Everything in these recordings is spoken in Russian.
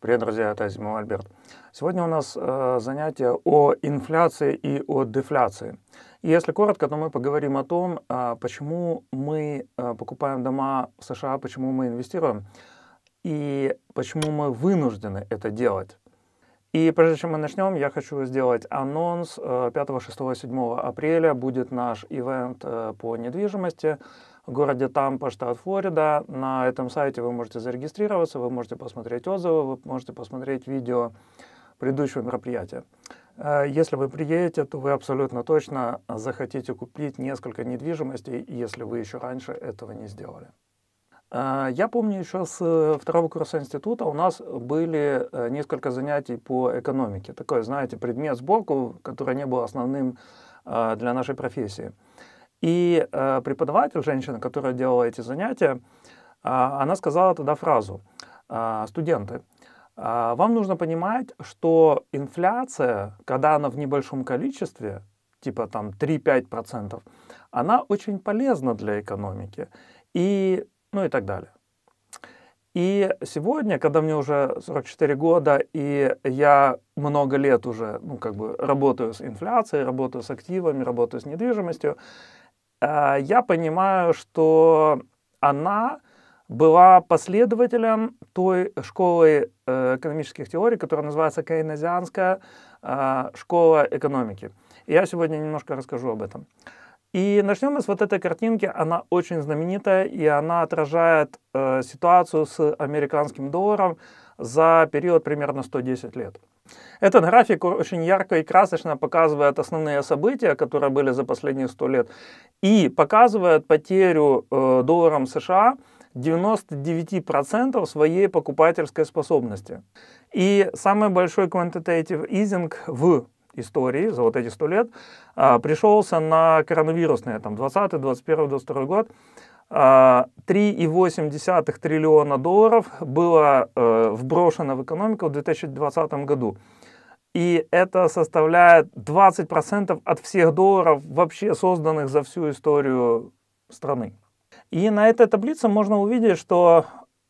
Привет, друзья, это Зимов Альберт. Сегодня у нас э, занятие о инфляции и о дефляции. И если коротко, то мы поговорим о том, э, почему мы э, покупаем дома в США, почему мы инвестируем и почему мы вынуждены это делать. И прежде чем мы начнем, я хочу сделать анонс. 5, 6, 7 апреля будет наш ивент э, по недвижимости – городе Тампа, штат Флорида. На этом сайте вы можете зарегистрироваться, вы можете посмотреть отзывы, вы можете посмотреть видео предыдущего мероприятия. Э, если вы приедете, то вы абсолютно точно захотите купить несколько недвижимостей, если вы еще раньше этого не сделали. Э, я помню еще с э, второго курса института у нас были несколько занятий по экономике. Такой, знаете, предмет сборку, который не был основным для нашей профессии. И э, преподаватель, женщина, которая делала эти занятия, э, она сказала тогда фразу, э, студенты, э, вам нужно понимать, что инфляция, когда она в небольшом количестве, типа там 3-5%, она очень полезна для экономики и, ну и так далее. И сегодня, когда мне уже 44 года, и я много лет уже ну, как бы работаю с инфляцией, работаю с активами, работаю с недвижимостью, а, я понимаю, что она была последователем той школы э, экономических теорий, которая называется кейнезианская а, школа экономики. Я сегодня немножко расскажу об этом. И начнем мы с вот этой картинки. Она очень знаменитая, и она отражает э, ситуацию с американским долларом за период примерно 110 лет. Этот график очень ярко и красочно показывает основные события, которые были за последние 100 лет, и показывает потерю э, долларом США 99% своей покупательской способности. И самый большой quantitative easing в истории за вот эти 100 лет а, пришелся на коронавирусные, там, 20, 21, 22 год, 3,8 а, триллиона долларов было э, вброшено в экономику в 2020 году. И это составляет 20% от всех долларов, вообще созданных за всю историю страны. И на этой таблице можно увидеть, что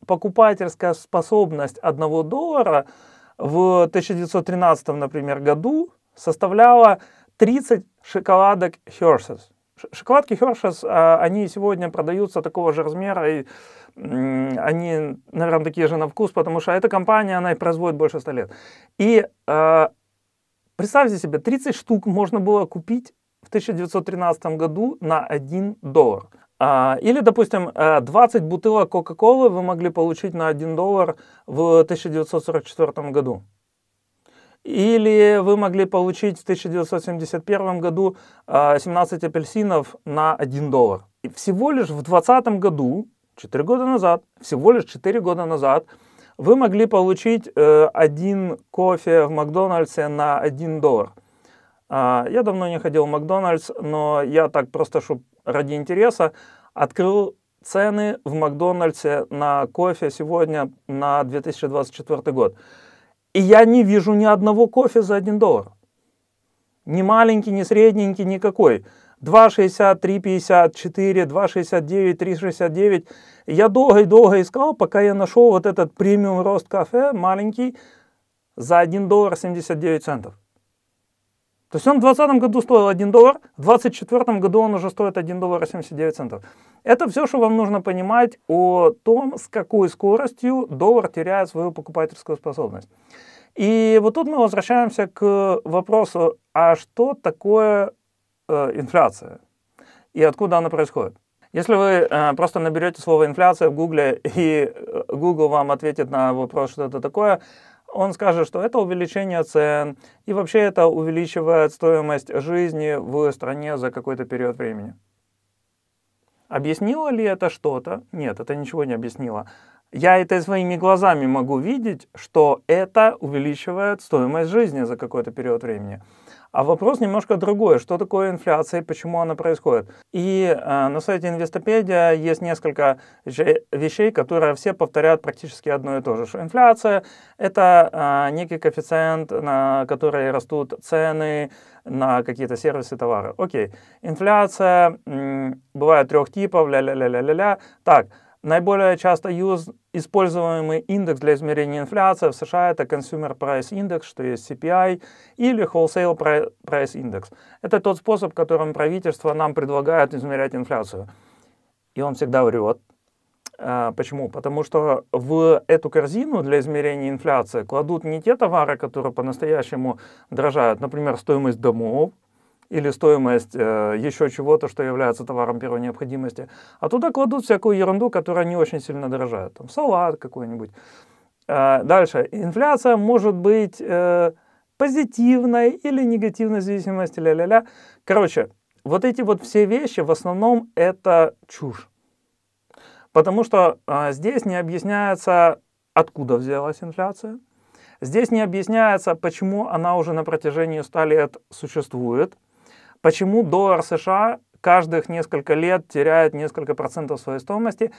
покупательская способность одного доллара в 1913, например, году составляла 30 шоколадок Hershey's. Шоколадки Хершес, а, они сегодня продаются такого же размера, и они, наверное, такие же на вкус, потому что эта компания, она их производит больше 100 лет. И а, представьте себе, 30 штук можно было купить в 1913 году на 1 доллар. А, или, допустим, 20 бутылок Кока-Колы вы могли получить на 1 доллар в 1944 году. Или вы могли получить в 1971 году 17 а, апельсинов на 1 доллар. И всего лишь в 2020 году, 4 года назад, всего лишь 4 года назад, вы могли получить э, один кофе в Макдональдсе на 1 доллар. А, я давно не ходил в Макдональдс, но я так просто, чтобы ради интереса, открыл цены в Макдональдсе на кофе сегодня на 2024 год. И я не вижу ни одного кофе за 1 доллар. Ни маленький, ни средненький, никакой. 2,60, 3,54, 2,69, 3,69. Я долго и долго искал, пока я нашел вот этот премиум рост кафе маленький за 1 доллар 79 центов. То есть он в 2020 году стоил 1 доллар, в 2024 году он уже стоит 1 доллар 79 центов. Это все, что вам нужно понимать о том, с какой скоростью доллар теряет свою покупательскую способность. И вот тут мы возвращаемся к вопросу, а что такое э, инфляция и откуда она происходит? Если вы э, просто наберете слово инфляция в Гугле и э, Google вам ответит на вопрос, что это такое, он скажет, что это увеличение цен, и вообще это увеличивает стоимость жизни в стране за какой-то период времени. Объяснило ли это что-то? Нет, это ничего не объяснило. Я это своими глазами могу видеть, что это увеличивает стоимость жизни за какой-то период времени. А вопрос немножко другой. Что такое инфляция и почему она происходит? И э, на сайте Инвестопедия есть несколько вещей, которые все повторяют практически одно и то же. Что инфляция – это э, некий коэффициент, на который растут цены на какие-то сервисы, товары. Окей. Инфляция э, бывает трех типов, ля-ля-ля-ля-ля. Так, Наиболее часто используемый индекс для измерения инфляции в США это Consumer Price Index, что есть CPI, или Wholesale Price Index. Это тот способ, которым правительство нам предлагает измерять инфляцию. И он всегда врет. А, почему? Потому что в эту корзину для измерения инфляции кладут не те товары, которые по-настоящему дорожают, например, стоимость домов, или стоимость э, еще чего-то, что является товаром первой необходимости. А туда кладут всякую ерунду, которая не очень сильно дорожает. Там салат какой-нибудь. Э, дальше. Инфляция может быть э, позитивной или негативной зависимости, ля-ля-ля. Короче, вот эти вот все вещи в основном это чушь. Потому что э, здесь не объясняется, откуда взялась инфляция. Здесь не объясняется, почему она уже на протяжении 100 лет существует – Почему доллар США каждых несколько лет теряет несколько процентов своей стоимости?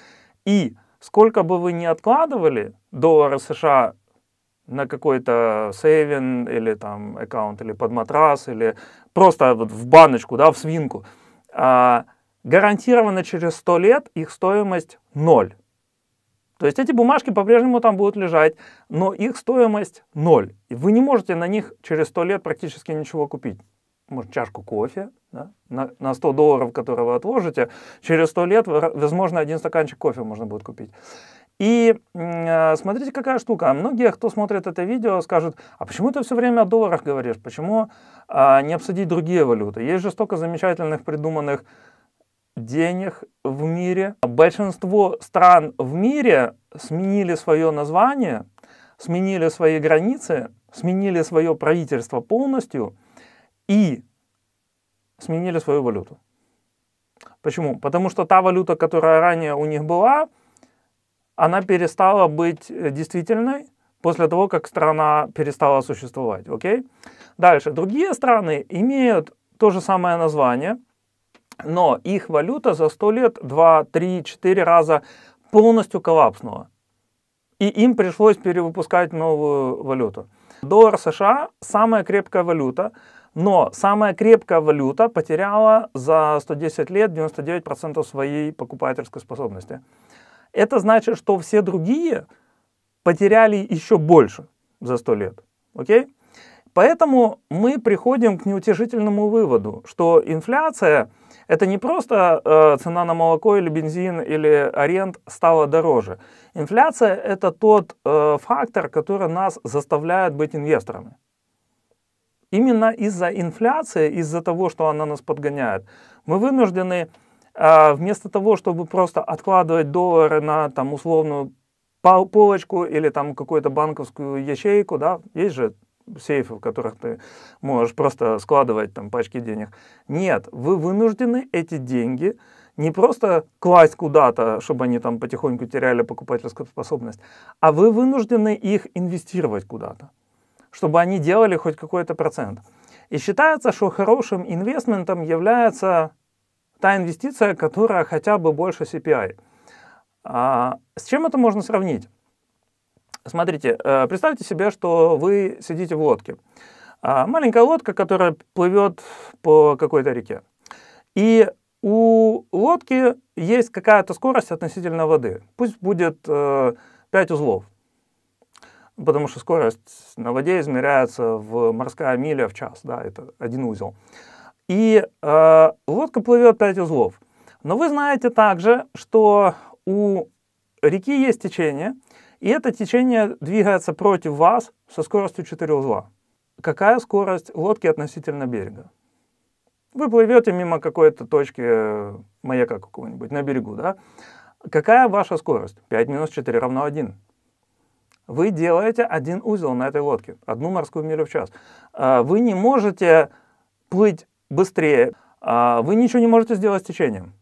И сколько бы вы ни откладывали доллары США на какой-то сейвин или там аккаунт, или под матрас, или просто вот в баночку, да, в свинку, а, гарантированно через 100 лет их стоимость ноль. То есть эти бумажки по-прежнему там будут лежать, но их стоимость ноль. И вы не можете на них через 100 лет практически ничего купить может, чашку кофе, да, на, на 100 долларов, которые вы отложите, через 100 лет, возможно, один стаканчик кофе можно будет купить. И э, смотрите, какая штука. А многие, кто смотрит это видео, скажут, а почему ты все время о долларах говоришь? Почему э, не обсудить другие валюты? Есть же столько замечательных придуманных денег в мире. Большинство стран в мире сменили свое название, сменили свои границы, сменили свое правительство полностью – и сменили свою валюту. Почему? Потому что та валюта, которая ранее у них была, она перестала быть э, действительной после того, как страна перестала существовать. Окей? Дальше. Другие страны имеют то же самое название, но их валюта за 100 лет 2, 3, 4 раза полностью коллапснула. И им пришлось перевыпускать новую валюту. Доллар США – самая крепкая валюта – но самая крепкая валюта потеряла за 110 лет 99% своей покупательской способности. Это значит, что все другие потеряли еще больше за 100 лет. Окей? Поэтому мы приходим к неутешительному выводу, что инфляция – это не просто э, цена на молоко или бензин или аренд стала дороже. Инфляция – это тот э, фактор, который нас заставляет быть инвесторами. Именно из-за инфляции, из-за того, что она нас подгоняет, мы вынуждены а, вместо того, чтобы просто откладывать доллары на там условную полочку или там какую-то банковскую ячейку, да, есть же сейфы, в которых ты можешь просто складывать там пачки денег. Нет, вы вынуждены эти деньги не просто класть куда-то, чтобы они там потихоньку теряли покупательскую способность, а вы вынуждены их инвестировать куда-то чтобы они делали хоть какой-то процент. И считается, что хорошим инвестментом является та инвестиция, которая хотя бы больше CPI. А с чем это можно сравнить? Смотрите, э, представьте себе, что вы сидите в лодке. А, маленькая лодка, которая плывет по какой-то реке. И у лодки есть какая-то скорость относительно воды. Пусть будет 5 э, узлов потому что скорость на воде измеряется в морская миля в час, да, это один узел. И э, лодка плывет 5 узлов. Но вы знаете также, что у реки есть течение, и это течение двигается против вас со скоростью 4 узла. Какая скорость лодки относительно берега? Вы плывете мимо какой-то точки э, маяка какого-нибудь на берегу, да? Какая ваша скорость? 5 минус 4 равно 1. Вы делаете один узел на этой лодке, одну морскую милю в час. А, вы не можете плыть быстрее, а, вы ничего не можете сделать с течением.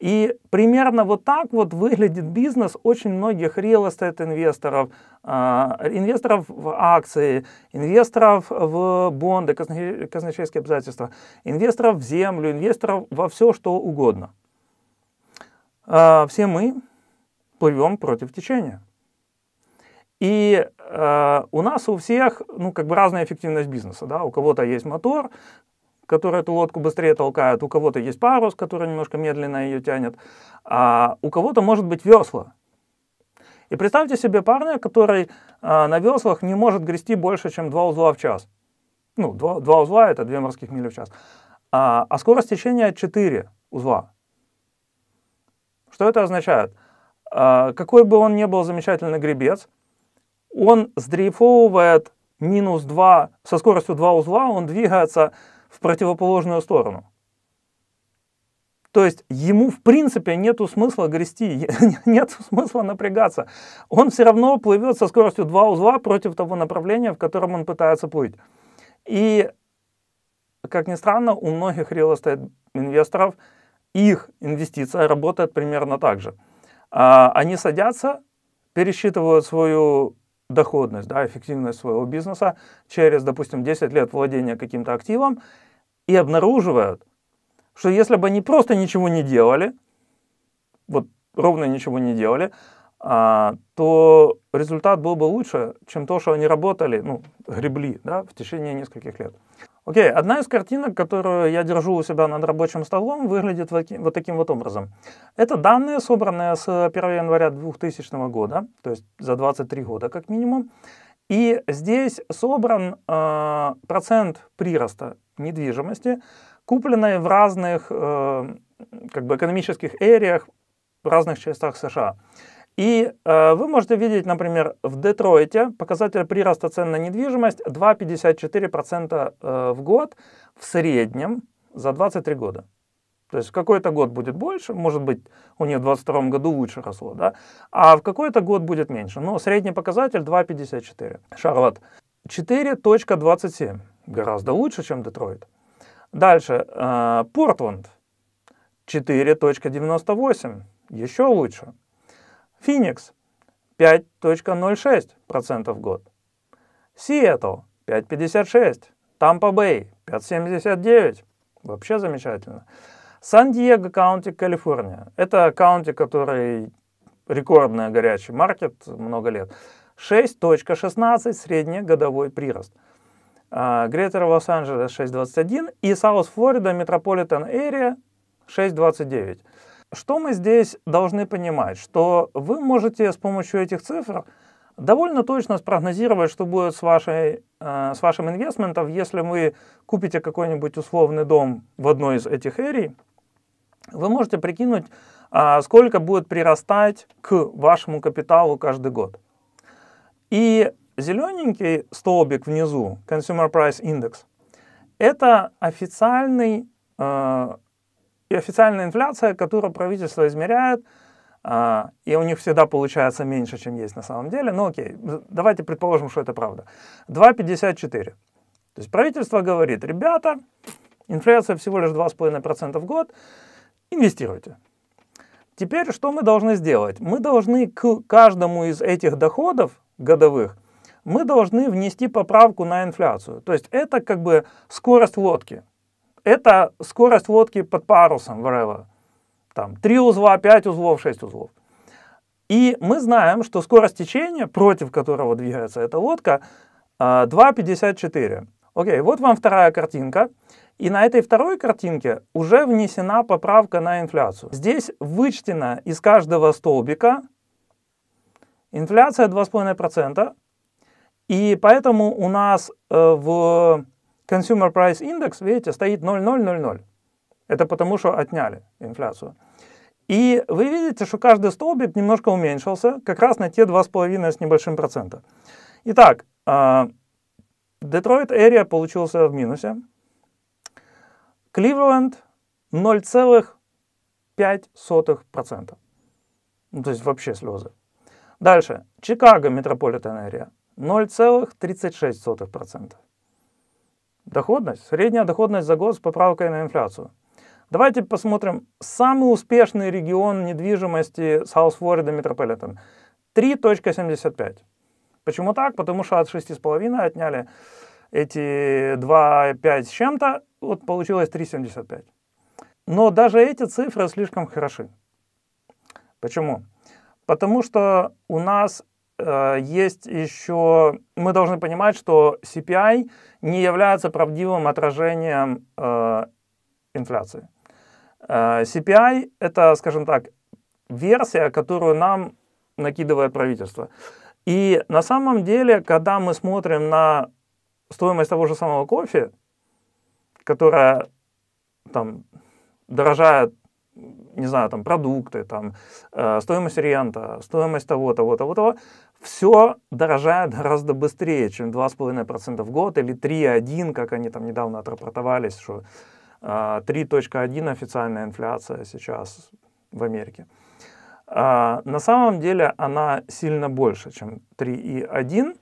И примерно вот так вот выглядит бизнес очень многих real estate инвесторов, а, инвесторов в акции, инвесторов в бонды, казначейские обязательства, инвесторов в землю, инвесторов во все что угодно. Все мы плывем против течения. И э, у нас у всех, ну, как бы разная эффективность бизнеса, да, у кого-то есть мотор, который эту лодку быстрее толкает, у кого-то есть парус, который немножко медленно ее тянет, а у кого-то может быть весла. И представьте себе парня, который э, на веслах не может грести больше, чем два узла в час. Ну, два 2 узла — это две морских мили в час. А, а скорость течения 4 узла. Что это означает? А, какой бы он ни был замечательный гребец, он сдрейфовывает минус 2, со скоростью 2 узла он двигается в противоположную сторону. То есть ему, в принципе, нет смысла грести, нет смысла напрягаться. Он все равно плывет со скоростью 2 узла против того направления, в котором он пытается плыть. И, как ни странно, у многих real инвесторов их инвестиция работает примерно так же. А, они садятся, пересчитывают свою доходность, да, эффективность своего бизнеса через, допустим, 10 лет владения каким-то активом и обнаруживают, что если бы они просто ничего не делали, вот ровно ничего не делали, а, то результат был бы лучше, чем то, что они работали, ну, гребли, да, в течение нескольких лет. Окей, одна из картинок, которую я держу у себя над рабочим столом, выглядит вот таким вот образом. Это данные, собранные с 1 января 2000 года, то есть за 23 года как минимум. И здесь собран э, процент прироста недвижимости, купленной в разных э, как бы экономических эриях, в разных частях США. И э, вы можете видеть, например, в Детройте показатель прироста цен на недвижимость 2,54% э, в год в среднем за 23 года. То есть в какой-то год будет больше, может быть, у них в 2022 году лучше росло, да? а в какой-то год будет меньше. Но средний показатель 2,54. Шарлот 4,27. Гораздо лучше, чем Детройт. Дальше. Портланд Э, Портланд 4,98. Еще лучше. Phoenix 5.06% в год. Seattle 5.56. Tampa Bay 5.79. Вообще замечательно. Сан-Диего Каунти, Калифорния. Это каунти, который рекордный горячий маркет много лет. 6.16 средний годовой прирост. А, Гретер Лос-Анджелес 6.21 и Саус Флорида Метрополитен Эрия 6.29 что мы здесь должны понимать? Что вы можете с помощью этих цифр довольно точно спрогнозировать, что будет с, вашей, э, с вашим инвестментом, если вы купите какой-нибудь условный дом в одной из этих эрий. Вы можете прикинуть, э, сколько будет прирастать к вашему капиталу каждый год. И зелененький столбик внизу, Consumer Price Index, это официальный э, и официальная инфляция, которую правительство измеряет, а, и у них всегда получается меньше, чем есть на самом деле. Ну окей, давайте предположим, что это правда. 2,54. То есть правительство говорит, ребята, инфляция всего лишь 2,5% в год, инвестируйте. Теперь что мы должны сделать? Мы должны к каждому из этих доходов годовых мы должны внести поправку на инфляцию. То есть это как бы скорость лодки это скорость лодки под парусом, wherever. Там 3 узла, 5 узлов, 6 узлов. И мы знаем, что скорость течения, против которого двигается эта лодка, 2,54. А, Окей, вот вам вторая картинка. И на этой второй картинке уже внесена поправка на инфляцию. Здесь вычтена из каждого столбика инфляция 2,5%. И поэтому у нас э, в Consumer Price Index, видите, стоит 0,000. Это потому, что отняли инфляцию. И вы видите, что каждый столбик немножко уменьшился, как раз на те 2,5 с небольшим процента. Итак, Детройт а, Эрия получился в минусе. Кливленд 0,5%. Ну, то есть вообще слезы. Дальше. Чикаго Метрополитен Эрия 0,36%. Доходность, средняя доходность за год с поправкой на инфляцию. Давайте посмотрим самый успешный регион недвижимости South Florida Metropolitan. 3.75. Почему так? Потому что от 6,5 отняли эти 2,5 с чем-то, вот получилось 3,75. Но даже эти цифры слишком хороши. Почему? Потому что у нас Э, есть еще... Мы должны понимать, что CPI не является правдивым отражением э, инфляции. Э, CPI — это, скажем так, версия, которую нам накидывает правительство. И на самом деле, когда мы смотрим на стоимость того же самого кофе, которая там дорожает не знаю, там продукты, там э, стоимость рента, стоимость того-то, того-то, того, все дорожает гораздо быстрее, чем 2,5% в год или 3,1, как они там недавно отрапортовались, что 3.1 а, официальная инфляция сейчас в Америке. А, на самом деле она сильно больше, чем 3,1.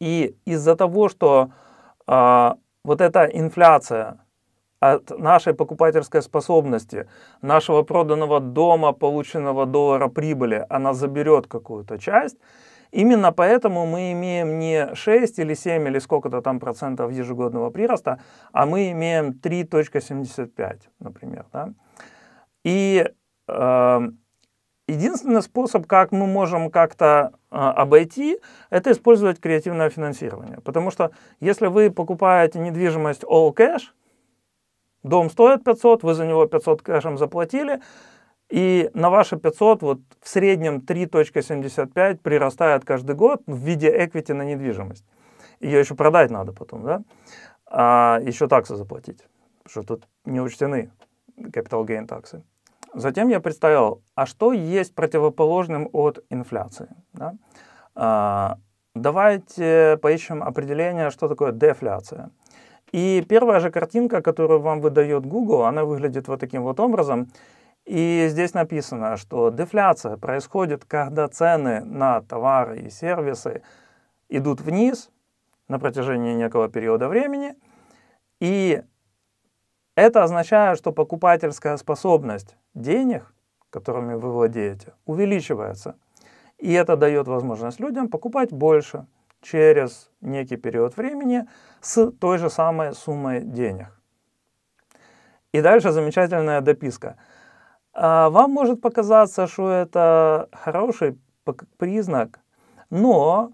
И из-за того, что а, вот эта инфляция от нашей покупательской способности, нашего проданного дома, полученного доллара прибыли, она заберет какую-то часть. Именно поэтому мы имеем не 6 или 7 или сколько-то там процентов ежегодного прироста, а мы имеем 3.75, например. Да? И э, единственный способ, как мы можем как-то э, обойти, это использовать креативное финансирование. Потому что если вы покупаете недвижимость all cash, Дом стоит 500, вы за него 500 кэшем заплатили, и на ваши 500 вот в среднем 3.75 прирастает каждый год в виде эквити на недвижимость. Ее еще продать надо потом, да? А еще таксы заплатить, потому что тут не учтены капитал gain таксы. Затем я представил, а что есть противоположным от инфляции? Да? А, давайте поищем определение, что такое дефляция. И первая же картинка, которую вам выдает Google, она выглядит вот таким вот образом. И здесь написано, что дефляция происходит, когда цены на товары и сервисы идут вниз на протяжении некого периода времени. И это означает, что покупательская способность денег, которыми вы владеете, увеличивается. И это дает возможность людям покупать больше – через некий период времени с той же самой суммой денег. И дальше замечательная дописка. А, вам может показаться, что это хороший признак, но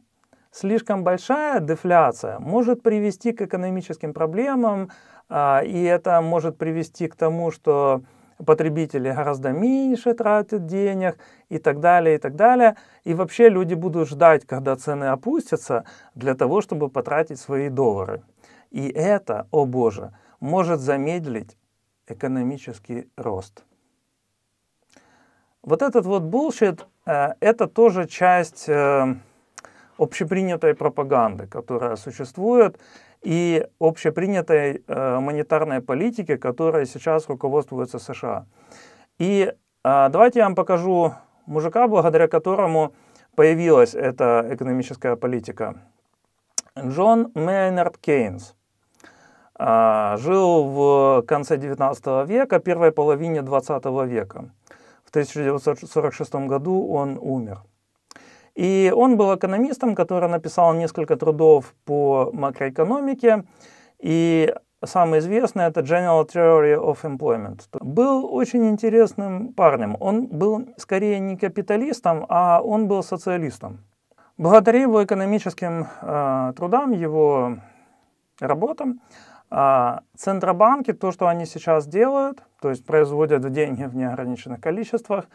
слишком большая дефляция может привести к экономическим проблемам, а, и это может привести к тому, что потребители гораздо меньше тратят денег и так далее, и так далее. И вообще люди будут ждать, когда цены опустятся, для того, чтобы потратить свои доллары. И это, о боже, может замедлить экономический рост. Вот этот вот булщит, э, это тоже часть э, общепринятой пропаганды, которая существует и общепринятой э, монетарной политики, которая сейчас руководствуется США. И э, давайте я вам покажу мужика, благодаря которому появилась эта экономическая политика. Джон Мейнард Кейнс э, жил в конце 19 века, первой половине 20 века. В 1946 году он умер. И он был экономистом, который написал несколько трудов по макроэкономике. И самый известный это General Theory of Employment. Был очень интересным парнем. Он был скорее не капиталистом, а он был социалистом. Благодаря его экономическим э, трудам, его работам, э, центробанки, то, что они сейчас делают, то есть производят деньги в неограниченных количествах,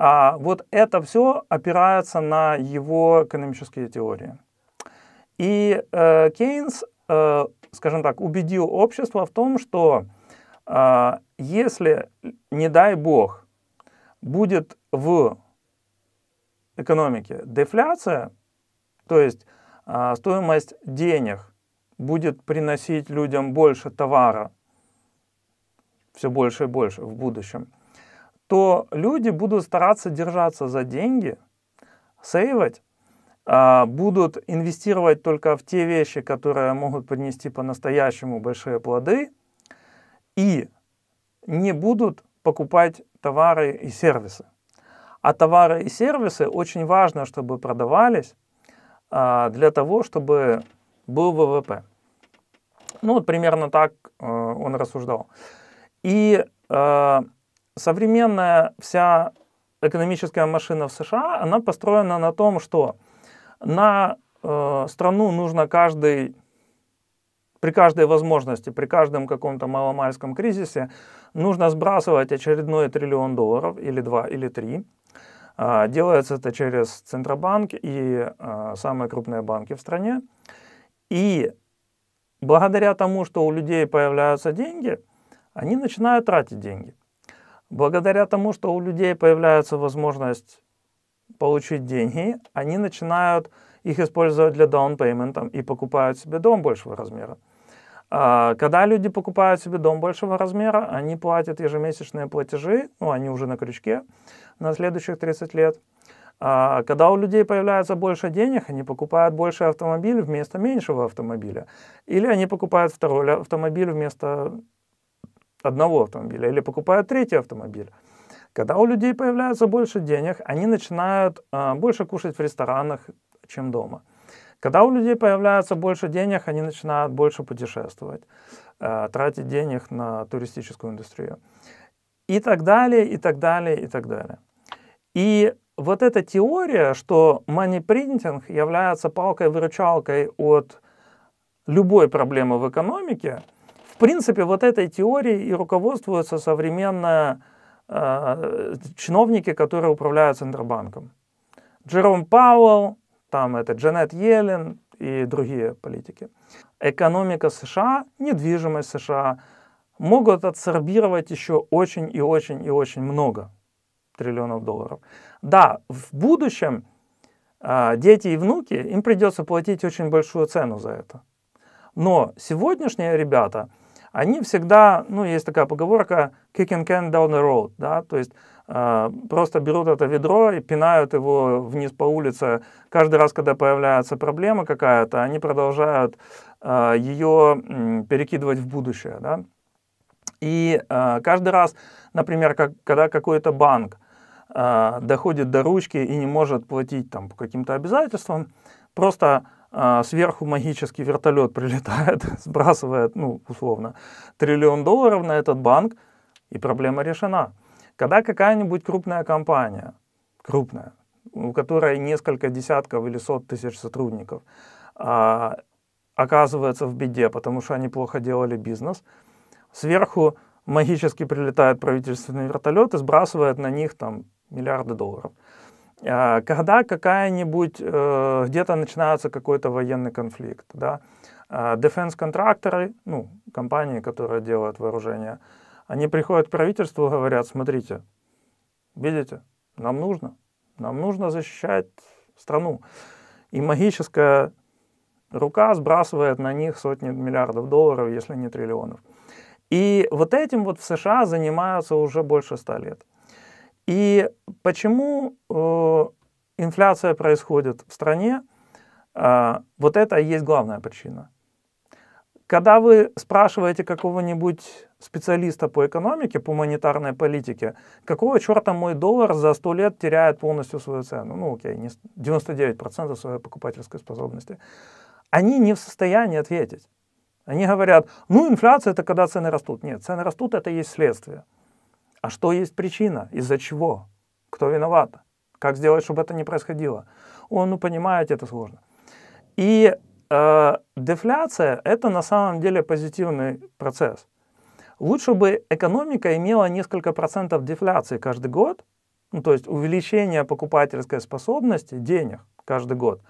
а вот это все опирается на его экономические теории. И э, Кейнс, э, скажем так, убедил общество в том, что э, если, не дай бог, будет в экономике дефляция, то есть э, стоимость денег будет приносить людям больше товара, все больше и больше в будущем, то люди будут стараться держаться за деньги, сейвать, а, будут инвестировать только в те вещи, которые могут поднести по-настоящему большие плоды, и не будут покупать товары и сервисы. А товары и сервисы очень важно, чтобы продавались а, для того, чтобы был ВВП. Ну, вот примерно так э, он рассуждал. И э, современная вся экономическая машина в США, она построена на том, что на э, страну нужно каждый, при каждой возможности, при каждом каком-то маломальском кризисе, нужно сбрасывать очередной триллион долларов, или два, или три. Э, делается это через Центробанк и э, самые крупные банки в стране. И благодаря тому, что у людей появляются деньги, они начинают тратить деньги. Благодаря тому, что у людей появляется возможность получить деньги, они начинают их использовать для даунпеймента и покупают себе дом большего размера. А, когда люди покупают себе дом большего размера, они платят ежемесячные платежи, ну, они уже на крючке на следующих 30 лет. А, когда у людей появляется больше денег, они покупают больше автомобиль вместо меньшего автомобиля. Или они покупают второй автомобиль вместо одного автомобиля или покупают третий автомобиль. Когда у людей появляется больше денег, они начинают э, больше кушать в ресторанах, чем дома. Когда у людей появляется больше денег, они начинают больше путешествовать, э, тратить денег на туристическую индустрию. И так далее, и так далее, и так далее. И вот эта теория, что money printing является палкой-выручалкой от любой проблемы в экономике – принципе, вот этой теорией и руководствуются современные э, чиновники, которые управляют Центробанком. Джером Пауэлл, там это Джанет Йеллен и другие политики. Экономика США, недвижимость США могут отсорбировать еще очень и очень и очень много триллионов долларов. Да, в будущем э, дети и внуки, им придется платить очень большую цену за это. Но сегодняшние ребята, они всегда, ну, есть такая поговорка kicking can down the road, да, то есть э, просто берут это ведро и пинают его вниз по улице. Каждый раз, когда появляется проблема какая-то, они продолжают э, ее э, перекидывать в будущее, да. И э, каждый раз, например, как, когда какой-то банк э, доходит до ручки и не может платить там по каким-то обязательствам, просто а сверху магический вертолет прилетает, сбрасывает, ну, условно, триллион долларов на этот банк, и проблема решена. Когда какая-нибудь крупная компания, крупная, у которой несколько десятков или сот тысяч сотрудников, а, оказывается в беде, потому что они плохо делали бизнес, сверху магически прилетает правительственный вертолет и сбрасывает на них там миллиарды долларов – а, когда какая-нибудь, э, где-то начинается какой-то военный конфликт, да, а, дефенс-контракторы, ну, компании, которые делают вооружение, они приходят к правительству и говорят, смотрите, видите, нам нужно, нам нужно защищать страну. И магическая рука сбрасывает на них сотни миллиардов долларов, если не триллионов. И вот этим вот в США занимаются уже больше ста лет. И почему э, инфляция происходит в стране, а, вот это и есть главная причина. Когда вы спрашиваете какого-нибудь специалиста по экономике, по монетарной политике, какого черта мой доллар за 100 лет теряет полностью свою цену? Ну, окей, 99% своей покупательской способности. Они не в состоянии ответить. Они говорят, ну, инфляция – это когда цены растут. Нет, цены растут – это есть следствие. А что есть причина? Из-за чего? Кто виноват? Как сделать, чтобы это не происходило? Он, ну, понимаете, это сложно. И э, дефляция – это на самом деле позитивный процесс. Лучше бы экономика имела несколько процентов дефляции каждый год, ну, то есть увеличение покупательской способности денег каждый год.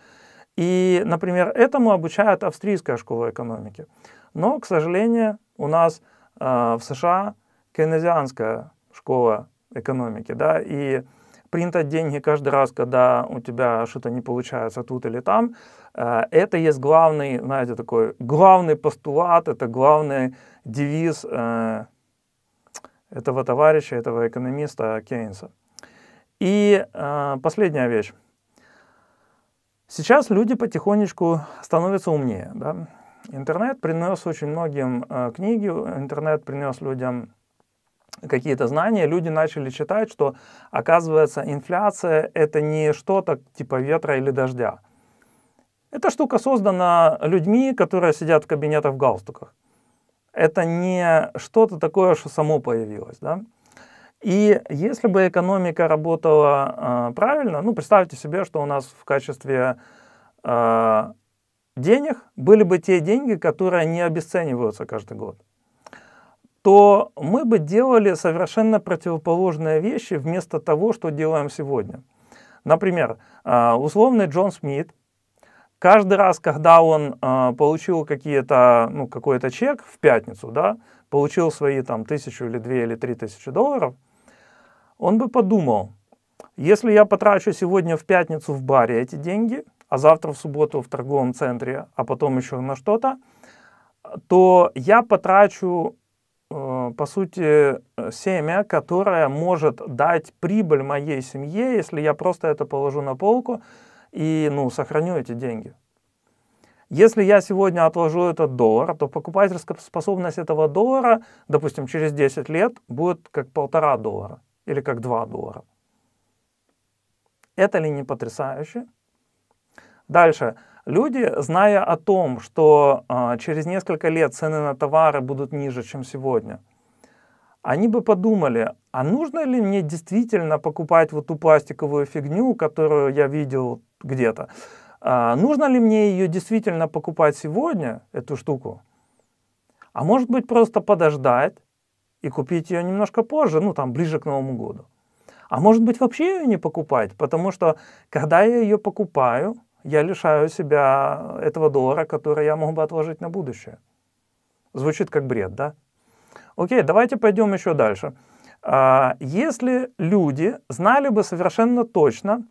И, например, этому обучает австрийская школа экономики. Но, к сожалению, у нас э, в США кейнезианская школа экономики, да, и принтать деньги каждый раз, когда у тебя что-то не получается тут или там, э, это есть главный, знаете, такой главный постулат, это главный девиз э, этого товарища, этого экономиста Кейнса. И э, последняя вещь. Сейчас люди потихонечку становятся умнее. Да? Интернет принес очень многим книги, интернет принес людям какие-то знания, люди начали читать, что, оказывается, инфляция — это не что-то типа ветра или дождя. Эта штука создана людьми, которые сидят в кабинетах в галстуках. Это не что-то такое, что само появилось. Да? И если бы экономика работала э, правильно, ну, представьте себе, что у нас в качестве э, денег были бы те деньги, которые не обесцениваются каждый год то мы бы делали совершенно противоположные вещи вместо того, что делаем сегодня. Например, а, условный Джон Смит каждый раз, когда он а, получил ну, какой-то чек в пятницу, да, получил свои там тысячу или две или три тысячи долларов, он бы подумал, если я потрачу сегодня в пятницу в баре эти деньги, а завтра в субботу в торговом центре, а потом еще на что-то, то я потрачу Э, по сути, э, семя, которое может дать прибыль моей семье, если я просто это положу на полку и, ну, сохраню эти деньги. Если я сегодня отложу этот доллар, то покупательская способность этого доллара, допустим, через 10 лет будет как полтора доллара или как 2 доллара. Это ли не потрясающе? Дальше. Люди, зная о том, что э, через несколько лет цены на товары будут ниже, чем сегодня, они бы подумали, а нужно ли мне действительно покупать вот ту пластиковую фигню, которую я видел где-то? А, нужно ли мне ее действительно покупать сегодня, эту штуку? А может быть просто подождать и купить ее немножко позже, ну там ближе к Новому году. А может быть вообще ее не покупать, потому что когда я ее покупаю, я лишаю себя этого доллара, который я мог бы отложить на будущее. Звучит как бред, да? Окей, давайте пойдем еще дальше. А, если люди знали бы совершенно точно,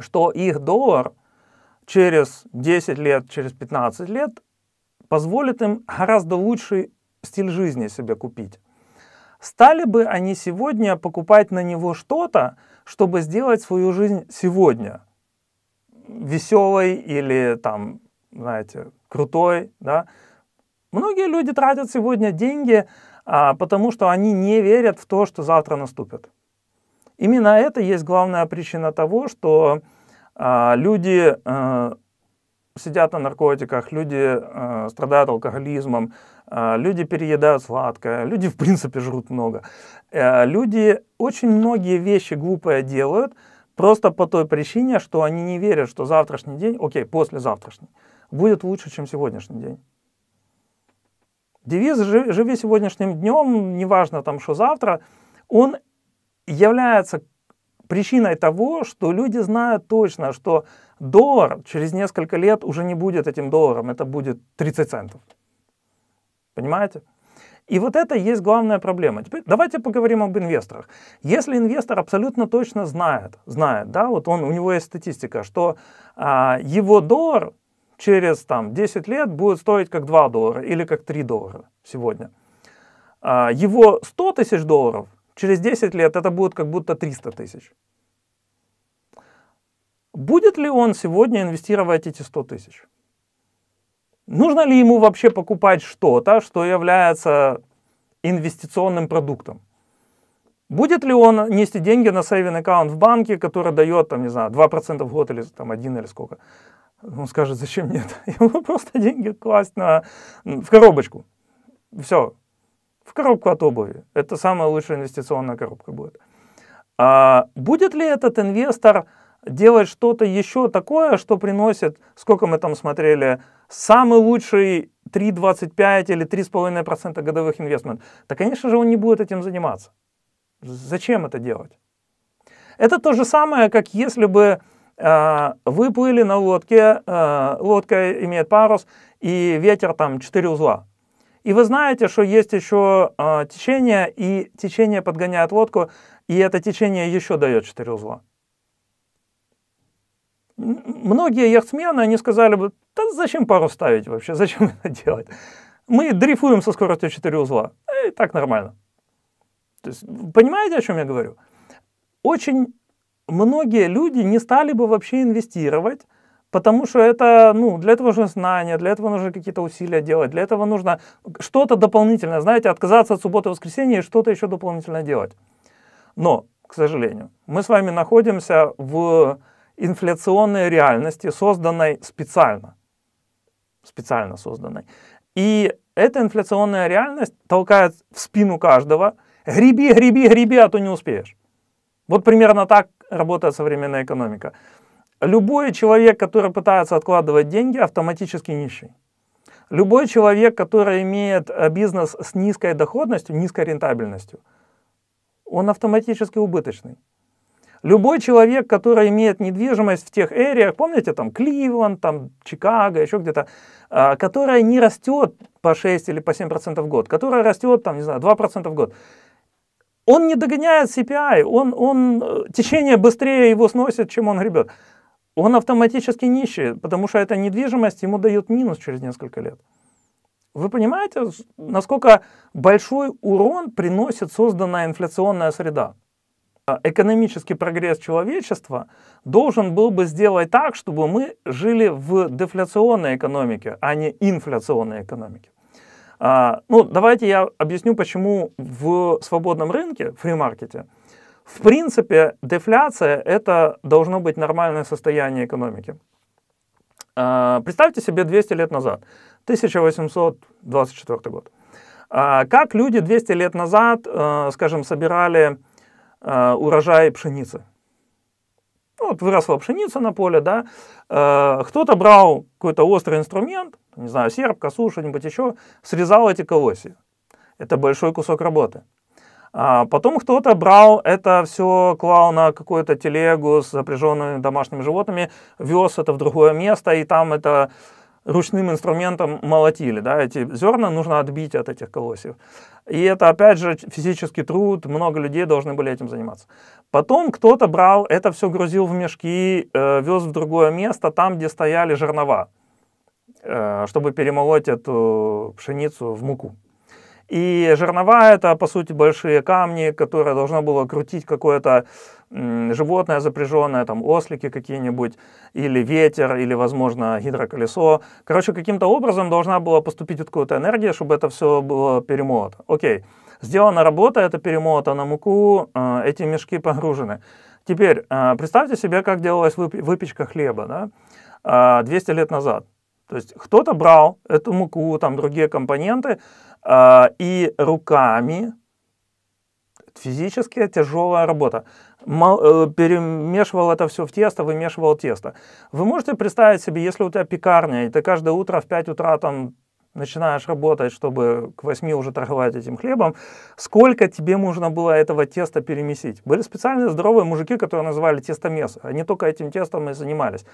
что их доллар через 10 лет, через 15 лет позволит им гораздо лучший стиль жизни себе купить, стали бы они сегодня покупать на него что-то, чтобы сделать свою жизнь сегодня – веселой или там, знаете, крутой, да. Многие люди тратят сегодня деньги, а, потому что они не верят в то, что завтра наступит. Именно это есть главная причина того, что а, люди а, сидят на наркотиках, люди а, страдают алкоголизмом, а, люди переедают сладкое, люди в принципе жрут много. А, люди очень многие вещи глупые делают – Просто по той причине, что они не верят, что завтрашний день, окей, послезавтрашний, будет лучше, чем сегодняшний день. Девиз «Живи сегодняшним днем», неважно там, что завтра, он является причиной того, что люди знают точно, что доллар через несколько лет уже не будет этим долларом, это будет 30 центов. Понимаете? И вот это есть главная проблема. Теперь давайте поговорим об инвесторах. Если инвестор абсолютно точно знает, знает, да, вот он, у него есть статистика, что а, его доллар через там 10 лет будет стоить как 2 доллара или как 3 доллара сегодня. А, его 100 тысяч долларов через 10 лет это будет как будто 300 тысяч. Будет ли он сегодня инвестировать эти 100 тысяч? Нужно ли ему вообще покупать что-то, что является инвестиционным продуктом? Будет ли он нести деньги на сейвинг аккаунт в банке, который дает, там, не знаю, 2% в год или там 1 или сколько? Он скажет, зачем нет? Я буду просто деньги класть на, в коробочку. Все. В коробку от обуви. Это самая лучшая инвестиционная коробка будет. А будет ли этот инвестор делать что-то еще такое, что приносит, сколько мы там смотрели, самый лучший 3,25 или 3,5% годовых инвестмент, то, конечно же, он не будет этим заниматься. Зачем это делать? Это то же самое, как если бы э, вы плыли на лодке, э, лодка имеет парус, и ветер там 4 узла. И вы знаете, что есть еще э, течение, и течение подгоняет лодку, и это течение еще дает 4 узла многие яхтсмены, они сказали бы, да зачем пару ставить вообще, зачем это делать? Мы дрейфуем со скоростью 4 узла, э, и так нормально. То есть, понимаете, о чем я говорю? Очень многие люди не стали бы вообще инвестировать, потому что это, ну, для этого нужны знания, для этого нужно какие-то усилия делать, для этого нужно что-то дополнительное, знаете, отказаться от субботы и воскресенья и что-то еще дополнительно делать. Но, к сожалению, мы с вами находимся в инфляционной реальности, созданной специально. Специально созданной. И эта инфляционная реальность толкает в спину каждого. Греби, греби, греби, а то не успеешь. Вот примерно так работает современная экономика. Любой человек, который пытается откладывать деньги, автоматически нищий. Любой человек, который имеет э, бизнес с низкой доходностью, низкой рентабельностью, он автоматически убыточный. Любой человек, который имеет недвижимость в тех эриях, помните, там Кливленд, там Чикаго, еще где-то, а, которая не растет по 6 или по 7% в год, которая растет, там, не знаю, 2% в год, он не догоняет CPI, он, он, э, течение быстрее его сносит, чем он гребет. Он автоматически нищий, потому что эта недвижимость ему дает минус через несколько лет. Вы понимаете, насколько большой урон приносит созданная инфляционная среда? экономический прогресс человечества должен был бы сделать так, чтобы мы жили в дефляционной экономике, а не инфляционной экономике. А, ну, давайте я объясню, почему в свободном рынке, в фримаркете, в принципе, дефляция – это должно быть нормальное состояние экономики. А, представьте себе 200 лет назад, 1824 год. А, как люди 200 лет назад, э, скажем, собирали Э, урожай пшеницы. Ну, вот выросла пшеница на поле, да, э, кто-то брал какой-то острый инструмент, не знаю, серп, косу, что-нибудь еще, срезал эти колосья. Это большой кусок работы. А потом кто-то брал это все, клал на какую-то телегу с запряженными домашними животными, вез это в другое место, и там это ручным инструментом молотили. Да, эти зерна нужно отбить от этих колосьев. И это, опять же, физический труд, много людей должны были этим заниматься. Потом кто-то брал, это все грузил в мешки, э, вез в другое место, там, где стояли жернова, э, чтобы перемолоть эту пшеницу в муку. И жернова — это, по сути, большие камни, которые должно было крутить какое-то животное запряженное, там ослики какие-нибудь, или ветер, или, возможно, гидроколесо. Короче, каким-то образом должна была поступить откуда-то энергия, чтобы это все было перемолото. Окей, сделана работа, это перемотано на муку, э, эти мешки погружены. Теперь э, представьте себе, как делалась выпечка хлеба да, 200 э, лет назад. То есть кто-то брал эту муку, там другие компоненты, и руками физически тяжелая работа. Э, перемешивал это все в тесто, вымешивал тесто. Вы можете представить себе, если у тебя пекарня, и ты каждое утро в 5 утра там начинаешь работать, чтобы к 8 уже торговать этим хлебом, сколько тебе нужно было этого теста перемесить? Были специальные здоровые мужики, которые называли тестомесы. Они только этим тестом и занимались.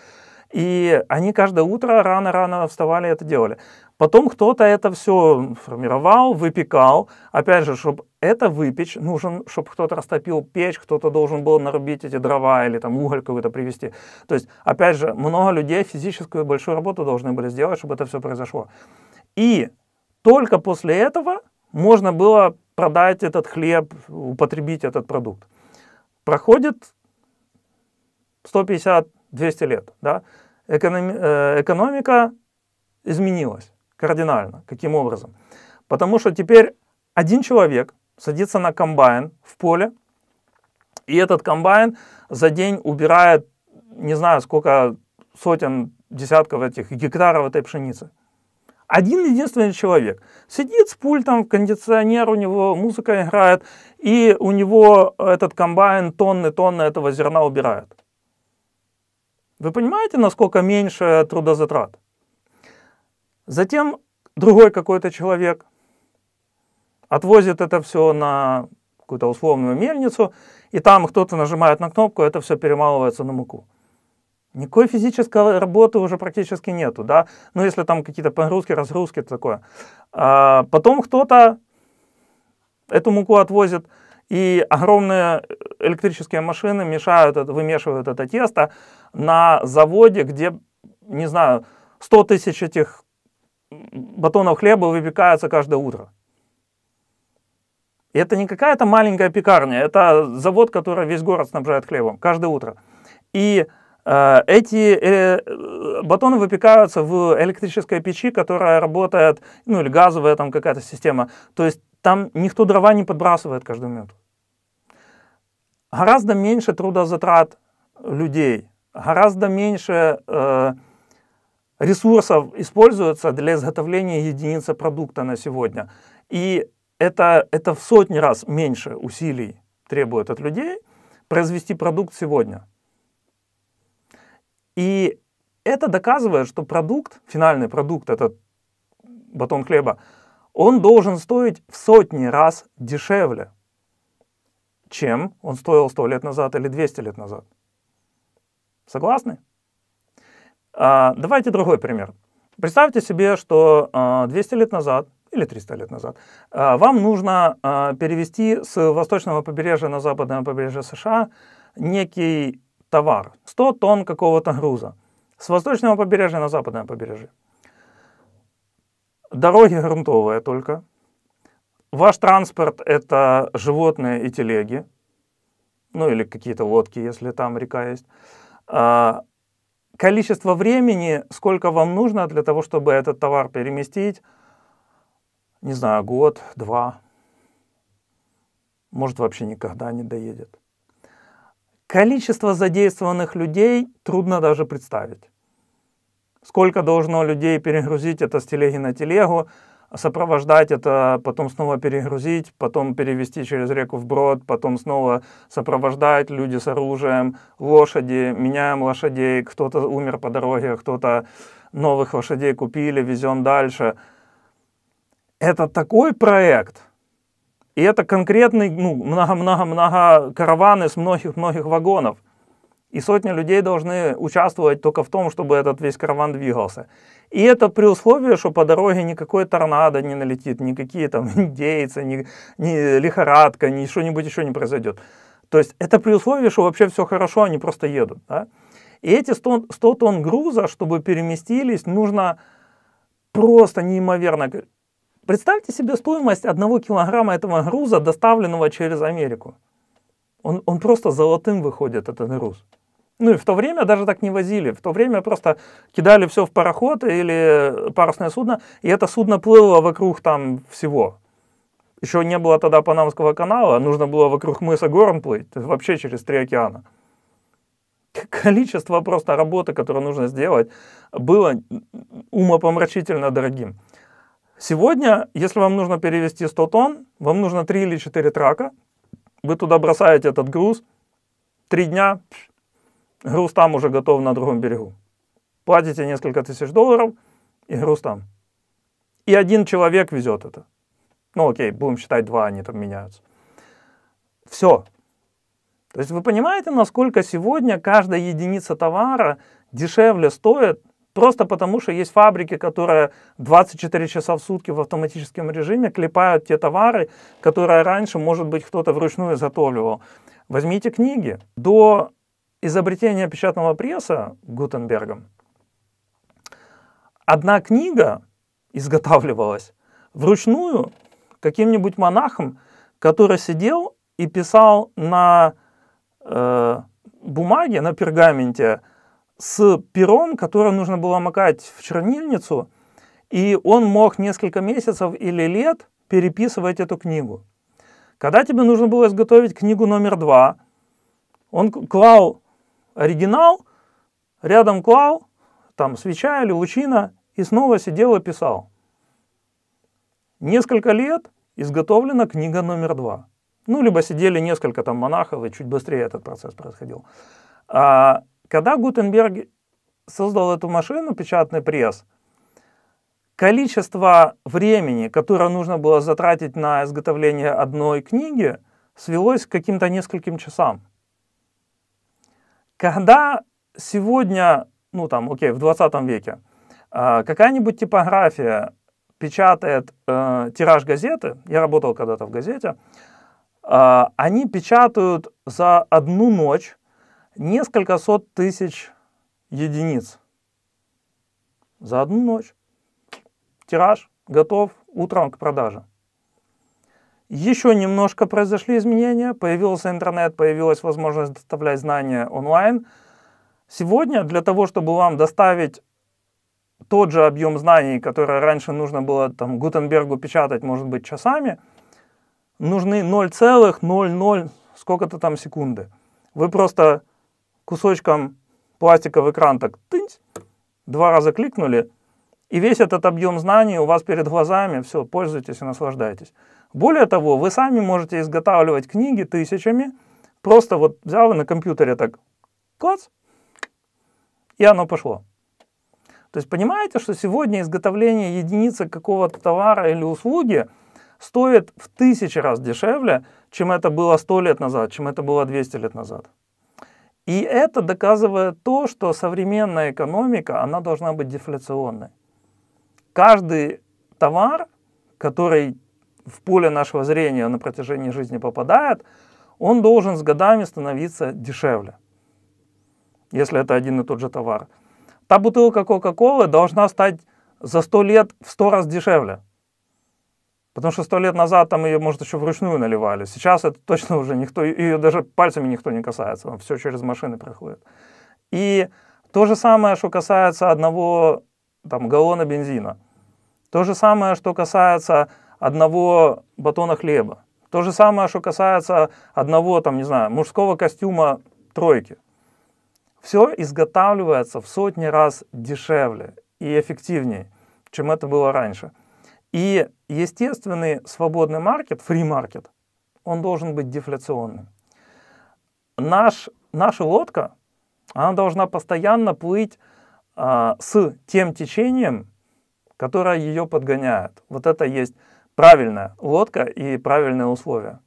И они каждое утро рано-рано вставали и это делали. Потом кто-то это все формировал, выпекал. Опять же, чтобы это выпечь, нужен, чтобы кто-то растопил печь, кто-то должен был нарубить эти дрова или там уголь какой-то привезти. То есть, опять же, много людей физическую большую работу должны были сделать, чтобы это все произошло. И только после этого можно было продать этот хлеб, употребить этот продукт. Проходит 150-200 лет, да, э, экономика изменилась кардинально. Каким образом? Потому что теперь один человек садится на комбайн в поле, и этот комбайн за день убирает, не знаю, сколько сотен, десятков этих гектаров этой пшеницы. Один единственный человек сидит с пультом, кондиционер у него, музыка играет, и у него этот комбайн тонны-тонны этого зерна убирает. Вы понимаете, насколько меньше трудозатрат? Затем другой какой-то человек отвозит это все на какую-то условную мельницу, и там кто-то нажимает на кнопку, это все перемалывается на муку. Никакой физической работы уже практически нету, да, ну если там какие-то погрузки, разгрузки, такое. А потом кто-то эту муку отвозит, и огромные электрические машины мешают, вымешивают это тесто на заводе, где, не знаю, 100 тысяч этих батонов хлеба выпекается каждое утро. И это не какая-то маленькая пекарня, это завод, который весь город снабжает хлебом каждое утро. И э, эти э, батоны выпекаются в электрической печи, которая работает, ну или газовая там какая-то система. То есть там никто дрова не подбрасывает каждую минуту. Гораздо меньше трудозатрат людей, гораздо меньше э, ресурсов используется для изготовления единицы продукта на сегодня. И это, это в сотни раз меньше усилий требует от людей произвести продукт сегодня. И это доказывает, что продукт, финальный продукт, этот батон хлеба, он должен стоить в сотни раз дешевле, чем он стоил 100 лет назад или 200 лет назад. Согласны? А, давайте другой пример. Представьте себе, что 200 а, лет назад или 300 лет назад, а, вам нужно перевести с восточного побережья на западное побережье США некий товар, 100 тонн какого-то груза, с восточного побережья на западное побережье. Дороги грунтовые только. Ваш транспорт – это животные и телеги, ну или какие-то лодки, если там река есть количество времени, сколько вам нужно для того, чтобы этот товар переместить, не знаю, год, два, может вообще никогда не доедет. Количество задействованных людей трудно даже представить. Сколько должно людей перегрузить это с телеги на телегу, сопровождать это, потом снова перегрузить, потом перевести через реку вброд, потом снова сопровождать люди с оружием, лошади, меняем лошадей, кто-то умер по дороге, кто-то новых лошадей купили, везем дальше. Это такой проект, и это конкретный, ну, много-много-много караваны с многих-многих вагонов. И сотни людей должны участвовать только в том, чтобы этот весь караван двигался. И это при условии, что по дороге никакой торнадо не налетит, никакие там индейцы, ни, ни лихорадка, ни что-нибудь еще не произойдет. То есть это при условии, что вообще все хорошо, они просто едут. Да? И эти 100, 100 тонн груза, чтобы переместились, нужно просто неимоверно. Представьте себе стоимость одного килограмма этого груза, доставленного через Америку. Он, он просто золотым выходит, этот груз. Ну и в то время даже так не возили. В то время просто кидали все в пароход или парусное судно, и это судно плыло вокруг там всего. Еще не было тогда Панамского канала, нужно было вокруг мыса Горн плыть, вообще через три океана. Количество просто работы, которую нужно сделать, было умопомрачительно дорогим. Сегодня, если вам нужно перевести 100 тонн, вам нужно 3 или 4 трака, вы туда бросаете этот груз, 3 дня, груз там уже готов на другом берегу. Платите несколько тысяч долларов, и груз там. И один человек везет это. Ну окей, будем считать два, они там меняются. Все. То есть вы понимаете, насколько сегодня каждая единица товара дешевле стоит, просто потому что есть фабрики, которые 24 часа в сутки в автоматическом режиме клепают те товары, которые раньше, может быть, кто-то вручную изготавливал. Возьмите книги. До изобретение печатного пресса Гутенбергом одна книга изготавливалась вручную каким-нибудь монахом, который сидел и писал на э, бумаге, на пергаменте с пером, которое нужно было макать в чернильницу, и он мог несколько месяцев или лет переписывать эту книгу. Когда тебе нужно было изготовить книгу номер два, он клал оригинал, рядом клал, там свеча или лучина, и снова сидел и писал. Несколько лет изготовлена книга номер два. Ну, либо сидели несколько там монахов, и чуть быстрее этот процесс происходил. А, когда Гутенберг создал эту машину, печатный пресс, количество времени, которое нужно было затратить на изготовление одной книги, свелось к каким-то нескольким часам. Когда сегодня, ну там, окей, в 20 веке, а, какая-нибудь типография печатает э, тираж газеты, я работал когда-то в газете, э, они печатают за одну ночь несколько сот тысяч единиц. За одну ночь. Тираж готов утром к продаже. Еще немножко произошли изменения, появился интернет, появилась возможность доставлять знания онлайн. Сегодня для того, чтобы вам доставить тот же объем знаний, который раньше нужно было там, Гутенбергу печатать, может быть, часами, нужны 0,00 сколько-то там секунды. Вы просто кусочком пластика в экран так тынь, два раза кликнули, и весь этот объем знаний у вас перед глазами, все, пользуйтесь и наслаждайтесь. Более того, вы сами можете изготавливать книги тысячами, просто вот взял и на компьютере так, клац, и оно пошло. То есть понимаете, что сегодня изготовление единицы какого-то товара или услуги стоит в тысячи раз дешевле, чем это было 100 лет назад, чем это было 200 лет назад. И это доказывает то, что современная экономика, она должна быть дефляционной. Каждый товар, который в поле нашего зрения на протяжении жизни попадает, он должен с годами становиться дешевле, если это один и тот же товар. Та бутылка Кока-Колы должна стать за 100 лет в 100 раз дешевле. Потому что 100 лет назад там ее, может, еще вручную наливали. Сейчас это точно уже никто, ее даже пальцами никто не касается. Там все через машины проходит. И то же самое, что касается одного там, галлона бензина. То же самое, что касается одного батона хлеба. То же самое, что касается одного, там, не знаю, мужского костюма тройки. Все изготавливается в сотни раз дешевле и эффективнее, чем это было раньше. И естественный свободный маркет, free market, он должен быть дефляционным. Наш, наша лодка, она должна постоянно плыть а, с тем течением, которое ее подгоняет. Вот это есть правильная лодка и правильные условия.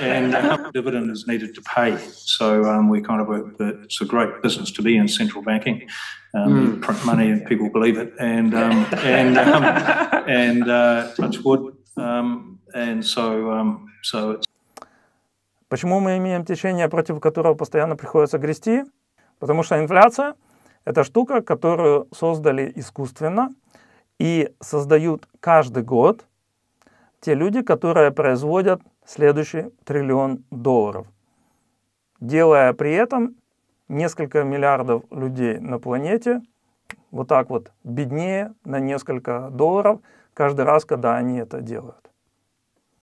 and a dividend is needed to pay. So um, we kind of work. The, it's a great business to be in central banking. Um, mm. Print money and people believe it. And um, and um, and uh, touch wood. Um, and so um, so it's. Почему мы имеем течение, против которого постоянно приходится грести? Потому что инфляция – это штука, которую создали искусственно и создают каждый год – те люди, которые производят следующий триллион долларов, делая при этом несколько миллиардов людей на планете вот так вот беднее на несколько долларов каждый раз, когда они это делают.